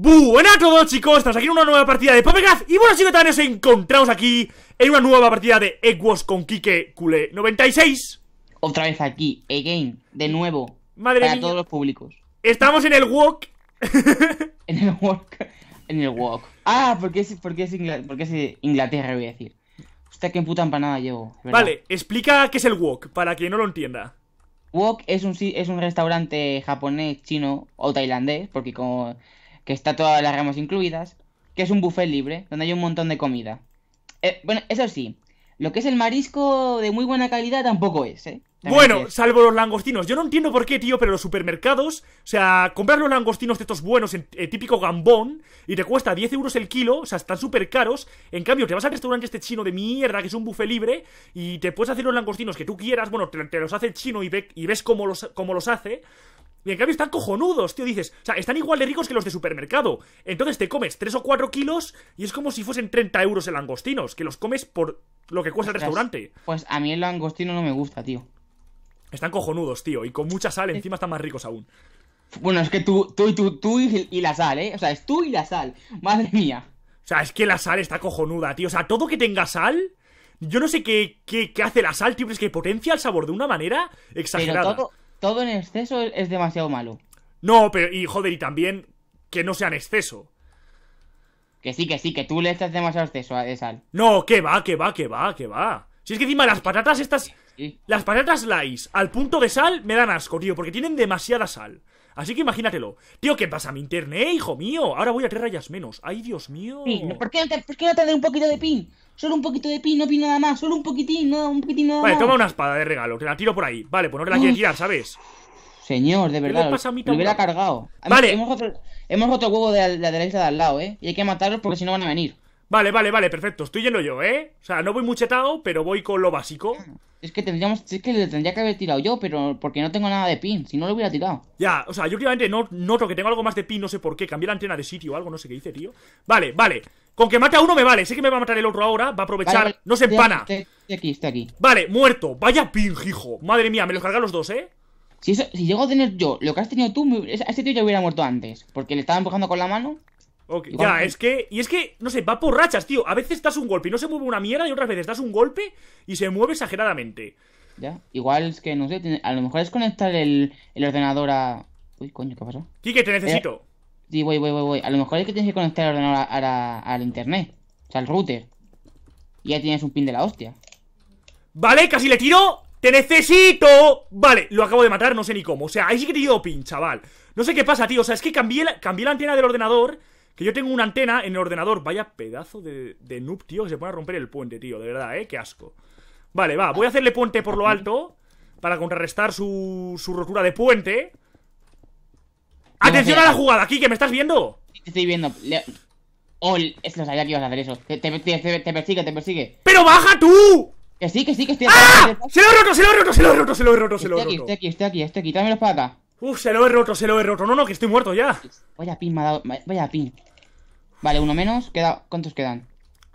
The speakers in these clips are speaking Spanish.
Buenas a todos chicos, estamos aquí en una nueva partida de Popegaz Y bueno chicos, también nos encontramos aquí en una nueva partida de Equos con Kike Kule 96 Otra vez aquí, again, de nuevo Madre Para todos los públicos Estamos en el wok En el wok En el wok Ah, porque es, Inglaterra, porque es Inglaterra voy a decir Usted, qué puta empanada llevo Vale, explica qué es el wok, para que no lo entienda Wok es un, es un restaurante japonés, chino o tailandés, porque como que está todas las ramas incluidas, que es un buffet libre, donde hay un montón de comida. Eh, bueno, eso sí, lo que es el marisco de muy buena calidad tampoco es, ¿eh? bueno, salvo los langostinos. Yo no entiendo por qué, tío, pero los supermercados, o sea, comprar los langostinos de estos buenos, en, eh, típico gambón, y te cuesta 10 euros el kilo, o sea, están súper caros. En cambio, te vas al restaurante este chino de mierda, que es un buffet libre, y te puedes hacer los langostinos que tú quieras, bueno, te, los hace el chino y, y ves los, cómo los hace. Y en cambio están cojonudos, tío. Dices, o sea, están igual de ricos que los de supermercado. Entonces te comes 3 o 4 kilos y es como si fuesen 30 euros el langostinos, que los comes por lo que cuesta el restaurante. Pues a mí el langostino no me gusta, tío. Están cojonudos, tío. Y con mucha sal encima están más ricos aún. Bueno, es que tú, tú, tú, y, la sal, ¿eh? O sea, es tú y la sal. Madre mía. O sea, es que la sal está cojonuda, tío. O sea, todo que tenga sal. Yo no sé qué, qué, qué hace la sal, tío, pero es que potencia el sabor de una manera exagerada todo en exceso es demasiado malo. No, pero, y joder, y también que no sea en exceso. Que sí, que sí, que tú le estás demasiado exceso de sal. No, que va, que va, que va, que va. Si es que encima las patatas estas... Las patatas lice al punto de sal me dan asco, tío, porque tienen demasiada sal. Así que imagínatelo. Tío, ¿qué pasa? Mi internet, hijo mío. Ahora voy a tres rayas menos. Ay, Dios mío. ¿por qué no por un poquito de pin? Solo un poquito de pin, no pin nada más. Solo un poquitín, no, un poquitín nada más. Vale, toma una espada de regalo. Te la tiro por ahí. Vale, pues no te la quieres tirar, ¿sabes? Señor, de verdad. ¿Qué pasa a hubiera cargado. Vale. Hemos roto, el huevo de la, derecha de al lado, ¿eh? Y hay que matarlos porque si no van a venir. Vale, vale, vale, perfecto. Estoy lleno yo, ¿eh? O sea, no voy muchetado, pero voy con lo básico. Es que tendríamos, es que le tendría que haber tirado yo, pero porque no tengo nada de pin, si no lo hubiera tirado. Ya, o sea, yo últimamente no, noto que tengo algo más de pin, no sé por qué, cambié la antena de sitio o algo, no sé qué dice, tío. Vale, vale. Con que mate a uno me vale, sé que me va a matar el otro ahora, va a aprovechar, no se empana. Estoy aquí, estoy aquí. Vale, muerto. Vaya pin, hijo. Madre mía, me los cargan los dos, ¿eh? Si, eso, si llego a tener yo lo que has tenido tú, a este tío ya hubiera muerto antes, porque le estaba empujando con la mano. Ya, es que. Y es que, no sé, va por rachas, tío. A veces das un golpe y no se mueve una mierda, y otras veces das un golpe y se mueve exageradamente. Ya, igual es que, no sé, a lo mejor es conectar el, el ordenador a. Uy, coño, ¿qué pasó? que te necesito. Eh, sí, voy, voy, voy, voy. A lo mejor es que tienes que conectar el ordenador al internet. O sea, al router. Y ya tienes un pin de la hostia. Vale, casi le tiro. ¡Te necesito! Vale, lo acabo de matar, no sé ni cómo. O sea, ahí sí que te ido pin, chaval. No sé qué pasa, tío. O sea, es que cambié cambié la antena del ordenador. Que yo tengo una antena en el ordenador. Vaya pedazo de, de noob, tío, que se pone a romper el puente, tío. De verdad, ¿eh? Qué asco. Vale, va. Voy a hacerle puente por lo alto para contrarrestar su, su rotura de puente. ¡Atención a la jugada! ¡Aquí, que me estás viendo! Te estoy viendo. Oh, es lo sabía que ibas a hacer eso. Te, persigue, te persigue. ¡Pero baja tú! Que sí, que sí, que estoy. ¡Ah! ¡Se lo he roto, se lo he roto, se lo he roto, se lo he roto, se lo roto! Estoy aquí, estoy aquí, estoy aquí, estoy aquí. patas Uf, se lo he roto, se lo he roto. No, no, que estoy muerto ya. Vaya pin, me ha dado. Vaya pin. Vale, uno menos. ¿Cuántos quedan?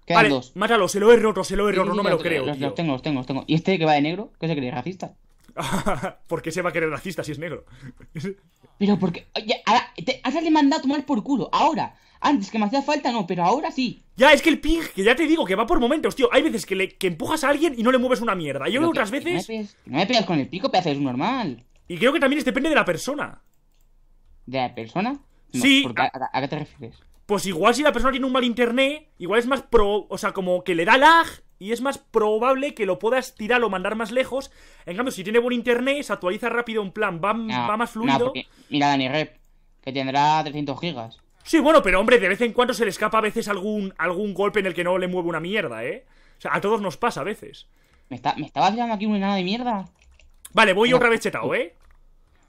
Quedan vale, dos. Mátalo, se lo he roto, se lo he roto. no me lo, creo. Los, tengo, los tengo, los tengo. ¿Y este que va de negro? ¿Qué se cree? ¿Racista? ¿Por qué se va a querer racista si es negro? pero porque. qué? ahora, te, has tomar por culo. Ahora. Antes que me hacía falta, no, pero ahora sí. Ya, es que el ping, que ya te digo, que va por momentos, tío. Hay veces que, le, que empujas a alguien y no le mueves una mierda. yo veo otras veces. no me pegas con el pico, pedazo, es normal. Y creo que también depende de la persona. ¿De la persona? sí. A, qué te refieres? Pues igual si la persona tiene un mal internet, igual es más pro... O sea, como que le da lag y es más probable que lo puedas tirar o mandar más lejos. En cambio, si tiene buen internet, se actualiza rápido en plan, va, ah, va más fluido. No, mira, Dani Rep, que tendrá 300 gigas. Sí, bueno, pero hombre, de vez en cuando se le escapa a veces algún, algún golpe en el que no le mueve una mierda, ¿eh? O sea, a todos nos pasa a veces. ¿Me está, me aquí una nada de mierda? Vale, voy otra vez chetado, ¿eh?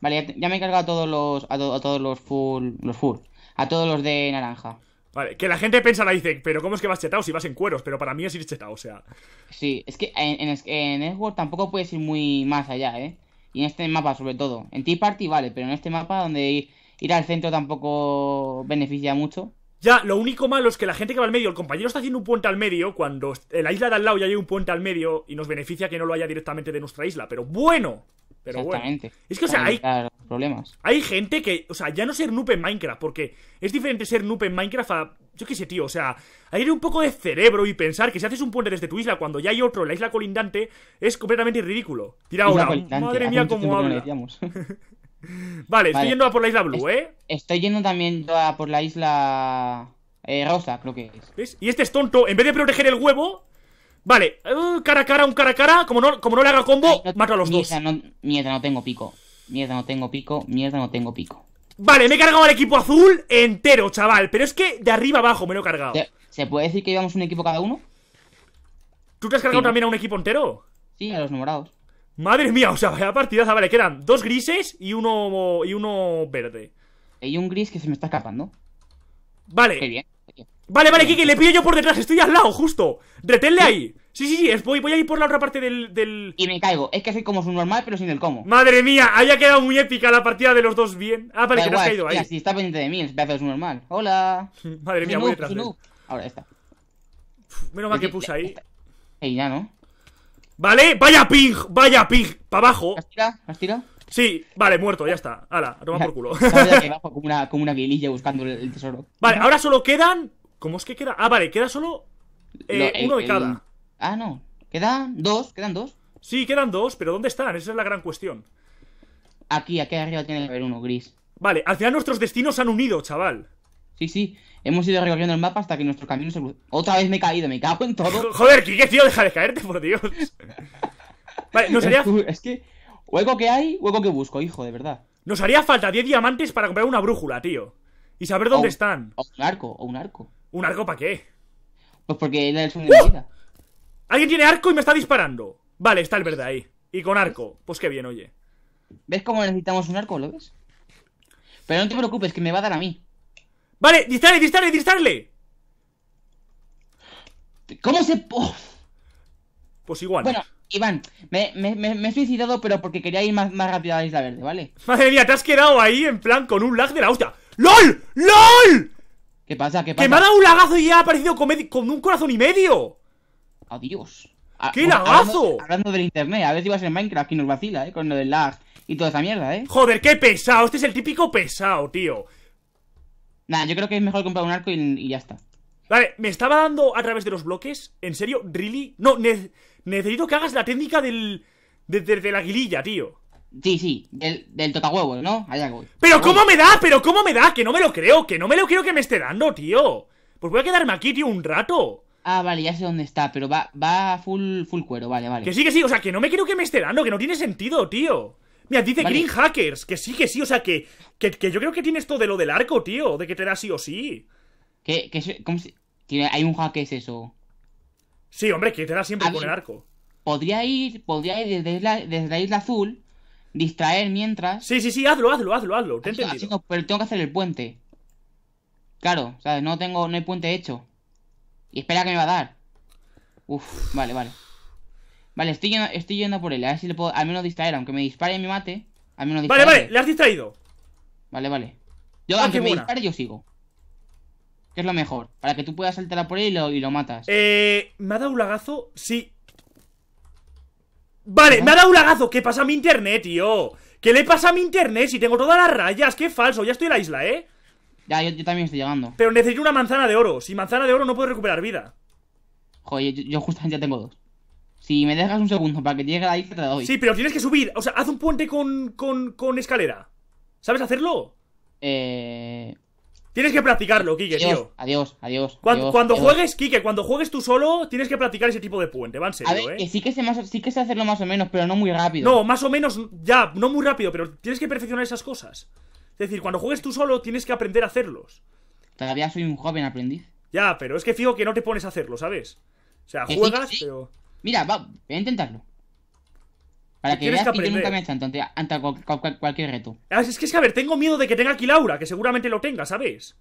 Vale, ya me he cargado a todos los. A, todos los full. Los full. A todos los de naranja. Vale, que la gente la dice, pero ¿cómo es que vas chetado si vas en cueros? Pero para mí es ir chetado, o sea. Sí, es que en, en, en tampoco puedes ir muy más allá, ¿eh? Y en este mapa, sobre todo. En Tea Party vale, pero en este mapa donde ir al centro tampoco beneficia mucho. Ya, lo único malo es que la gente que va al medio, el compañero está haciendo un puente al medio, cuando la isla de al lado ya hay un puente al medio y nos beneficia que no lo haya directamente de nuestra isla. Pero bueno, pero Exactamente. Es que, o sea, hay. Problemas. Hay gente que. O sea, ya no ser noob en Minecraft, porque es diferente ser noob en Minecraft a. Yo qué sé, tío. O sea, hay un poco de cerebro y pensar que si haces un puente desde tu isla cuando ya hay otro en la isla colindante es completamente ridículo. Tira ahora. Madre mía, cómo habla. Vale, estoy yendo a por la isla Blue, ¿eh? Estoy yendo también a por la isla eh, Rosa, creo que es. ¿Ves? Y este es tonto. En vez de proteger el huevo... Vale, uh, cara a cara, un cara a cara. Como no, como no le haga combo, mata a los dos. mierda, no tengo pico. Mierda, no tengo pico. Mierda, no tengo pico. Vale, me he cargado al equipo azul entero, chaval. Pero es que de arriba abajo me lo he cargado. ¿Se puede decir que llevamos un equipo cada uno? ¿Tú te has cargado también a un equipo entero? Sí, a los numerados. Madre mía, o sea, vaya partidaza. Vale, quedan dos grises y uno, y uno verde. Hay un gris que se me está escapando. Vale. Vale, vale, Kiki, le pillo yo por detrás, estoy al lado, justo. reténle ahí. Sí, sí, sí, voy, voy a ir por la otra parte del, Y me caigo, es que soy como su normal, pero sin el cómo. Madre mía, haya quedado muy épica la partida de los dos bien. Ah, vale, que no has caído ahí. si está pendiente de mí, su normal. Hola. Madre mía, voy detrás. Ahora está. Menos mal pues que puse ahí. Ey, ya no. ¿Vale? ¡Vaya ping! ¡Vaya ping! ¡Para abajo! ¿Has tirado? Sí, vale, muerto, ya está. Hala, toma por culo. como una, como buscando el tesoro. Vale, ahora solo quedan. ¿Cómo es que queda? Ah, vale, queda solo eh, uno de cada. Ah, no. Quedan dos, quedan dos. Sí, quedan dos, pero ¿dónde están? Esa es la gran cuestión. Aquí, aquí arriba tiene que haber uno gris. Vale, al final nuestros destinos han unido, chaval. Sí, sí. Hemos ido recorriendo el mapa hasta que nuestro camino se Otra vez me he caído, me cago en todo. Joder, Kike, tío, deja de caerte, por Dios. Vale, nos haría. Es que. Hueco que hay, hueco que busco, hijo, de verdad. Nos haría falta 10 diamantes para comprar una brújula, tío. Y saber dónde están. O un arco, o un arco. ¿Un arco para qué? Pues porque es el sueño de vida. Alguien tiene arco y me está disparando. Vale, está el verde ahí. Y con arco. Pues qué bien, oye. ¿Ves cómo necesitamos un arco? ¿Lo ves? Pero no te preocupes, que me va a dar a mí. Vale, distarle distarle distarle ¿Cómo se.? Pues igual. Bueno, Iván, me, me, me, he suicidado, pero porque quería ir más, más rápido a la Isla Verde, ¿vale? Madre mía, te has quedado ahí en plan con un lag de la hostia. ¡LOL! ¡LOL! ¿Qué pasa? ¿Qué pasa? ¡Que me ha dado un lagazo y ya ha aparecido con, un corazón y medio! ¡Adiós! ¡Qué ah, lagazo! Hablando, del internet, a ver si vas en Minecraft y nos vacila, ¿eh? Con lo del lag y toda esa mierda, ¿eh? Joder, qué pesado, este es el típico pesado, tío. Nah, yo creo que es mejor comprar un arco y, ya está. Vale, me estaba dando a través de los bloques. ¿En serio? ¿Really? No, necesito que hagas la técnica del. de, de, la guililla, tío. Sí, sí, del, del totahuevo, ¿no? Ahí ¡Pero cómo me da! ¡Pero cómo me da! ¡Que no me lo creo! ¡Que no me lo creo que me esté dando, tío! Pues voy a quedarme aquí, tío, un rato. Ah, vale, ya sé dónde está, pero va, va full, full cuero, vale, vale. Que sí, que sí, o sea, que no me creo que me esté dando, que no tiene sentido, tío. Mira, dice Green Hackers, que sí, que sí, o sea, que, que, yo creo que tiene esto de lo del arco, tío, de que te da sí o sí. ¿Qué? qué cómo se, ¿Hay un hack es eso? Sí, hombre, que te da siempre con el arco. Podría ir, podría ir desde la, isla azul, distraer mientras... Sí, sí, sí, hazlo, hazlo, hazlo, hazlo, te he pero tengo que hacer el puente. Claro, o sea, No tengo, no hay puente hecho. Y espera que me va a dar. Uf, vale, vale. Vale, estoy yendo, por él. A ver si le puedo al menos distraer. Aunque me dispare y me mate. Al menos distraer. Vale, vale, le has distraído. Vale, vale. Yo, ah, me dispare, yo sigo. Que es lo mejor. Para que tú puedas saltar a por él y lo, matas. Eh. ¿Me ha dado un lagazo? Sí. Vale, me ha dado un lagazo. ¿Qué pasa a mi internet, tío? ¿Qué le pasa a mi internet? Si tengo todas las rayas, qué falso. Ya estoy en la isla, ¿eh? Ya, yo, también estoy llegando. Pero necesito una manzana de oro. si manzana de oro no puedo recuperar vida. Joder, yo, yo justamente ya tengo dos. Si me dejas un segundo para que llegue ahí te doy. Sí, pero tienes que subir. O sea, haz un puente con, con, escalera. ¿Sabes hacerlo? Eh... Tienes que practicarlo, Kike, tío. Adiós, adiós. Cuando, cuando juegues, Kike, cuando juegues tú solo, tienes que practicar ese tipo de puente, va en serio, a ver, eh. sí, que sé sí que hacerlo más o menos, pero no muy rápido. No, más o menos, ya, no muy rápido, pero tienes que perfeccionar esas cosas. Es decir, cuando juegues tú solo, tienes que aprender a hacerlos. Todavía soy un joven aprendiz. Ya, pero es que fijo que no te pones a hacerlo, ¿sabes? O sea, juegas, pero. Mira, va, voy a intentarlo. Para que veas que, nunca me echan ante, cualquier reto. Ah, es que es que, a ver, tengo miedo de que tenga aquí Laura, que seguramente lo tenga, ¿sabes?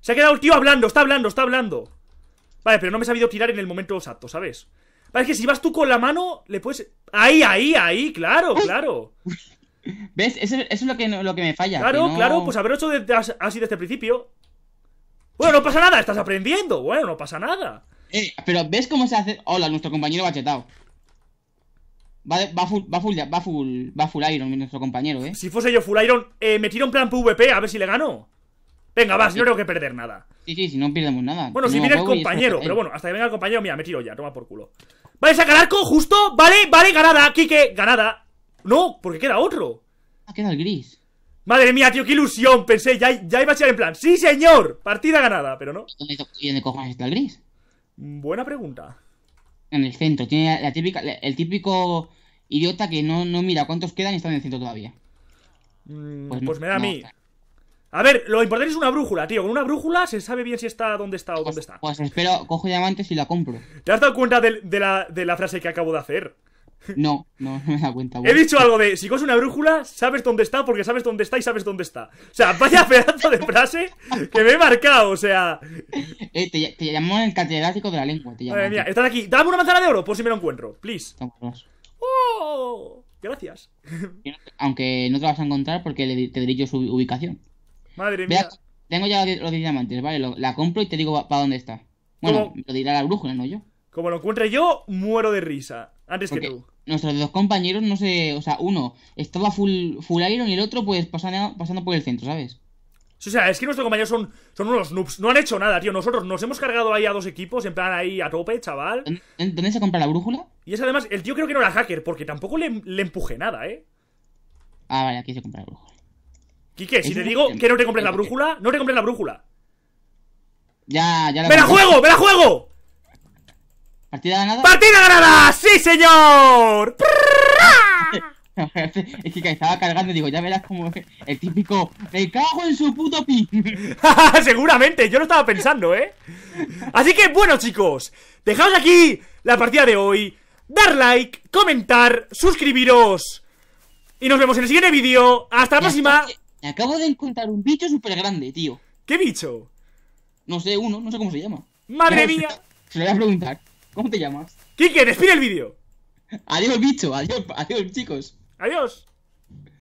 Se ha quedado el tío hablando, está hablando, está hablando. Vale, pero no me he sabido tirar en el momento exacto, ¿sabes? Vale, es que si vas tú con la mano, le puedes... Ahí, ahí, ahí, claro, claro. ¿Ves? Eso, es lo que, me falla. Claro, claro, pues haber hecho así desde el principio. Bueno, no pasa nada, estás aprendiendo. Bueno, no pasa nada. Eh, pero ¿ves cómo se hace? Hola, nuestro compañero bachetado. Va, va, full, va, full, va, full, va full Iron, nuestro compañero, ¿eh? Si fuese yo full Iron, eh, me tiro en plan PvP a ver si le gano. Venga, vas, no tengo que perder nada. Sí, sí, si no perdemos nada. Bueno, si viene el compañero, pero bueno, hasta que venga el compañero, mira, me tiro ya, toma por culo. Vale, saca el arco, justo, vale, vale, ganada, Kike, ganada. No, porque queda otro. Ah, queda el gris. Madre mía, tío, qué ilusión, pensé, ya, ya iba a ser en plan, sí, señor, partida ganada, pero no. dónde cojones está el gris? Buena pregunta. En el centro, tiene la típica, el típico idiota que no, no mira cuántos quedan y está en el centro todavía. Mm, pues, pues, me da a mí. A ver, lo importante es una brújula, tío. Con una brújula se sabe bien si está dónde está o dónde pues, está. Pues, espero, cojo diamantes y la compro. ¿Te has dado cuenta de la frase que acabo de hacer? No, no, me da cuenta. He dicho algo de, si coges una brújula, sabes dónde está porque sabes dónde está y sabes dónde está. O sea, vaya pedazo de frase que me he marcado, o sea... Eh, te, te, llamó el catedrático de la lengua, te mía, estás aquí. Dame una manzana de oro por si me lo encuentro, please. ¡Oh! Gracias. Aunque no te vas a encontrar porque te diré yo su ubicación. Madre mía. tengo ya los diamantes, ¿vale? la compro y te digo para dónde está. Bueno, ¿Cómo? lo dirá la brújula, no yo. Como lo encuentre yo, muero de risa. Antes que tú. Nuestros dos compañeros, no sé, o sea, uno estaba full, full iron y el otro, pues, pasando, pasando por el centro, ¿sabes? o sea, es que nuestros compañeros son, son unos noobs. No han hecho nada, tío. Nosotros nos hemos cargado ahí a dos equipos, en plan ahí a tope, chaval. ¿Dónde se compra la brújula? Y es además, el tío creo que no era hacker, porque tampoco le, empuje nada, ¿eh? Ah, vale, aquí se compra la brújula. Quique, si te digo que no te compres la brújula, no te compres la brújula. Ya, ya la juego! ¡Me la juego! ¿Partida ganada? ¡Partida ganada! ¡Sí, señor! es que estaba cargando digo, ya verás como el típico Me cago en su puto pi Seguramente, yo lo estaba pensando, ¿eh? Así que bueno, chicos Dejaos aquí la partida de hoy Dar like, comentar, suscribiros Y nos vemos en el siguiente vídeo Hasta la próxima Me acabo de encontrar un bicho súper grande, tío ¿Qué bicho? No sé, uno, no sé cómo se llama Madre mía Se lo voy a preguntar ¿Cómo te llamas? Kike, despide el vídeo. Adiós, bicho. Adiós, adiós, chicos. Adiós.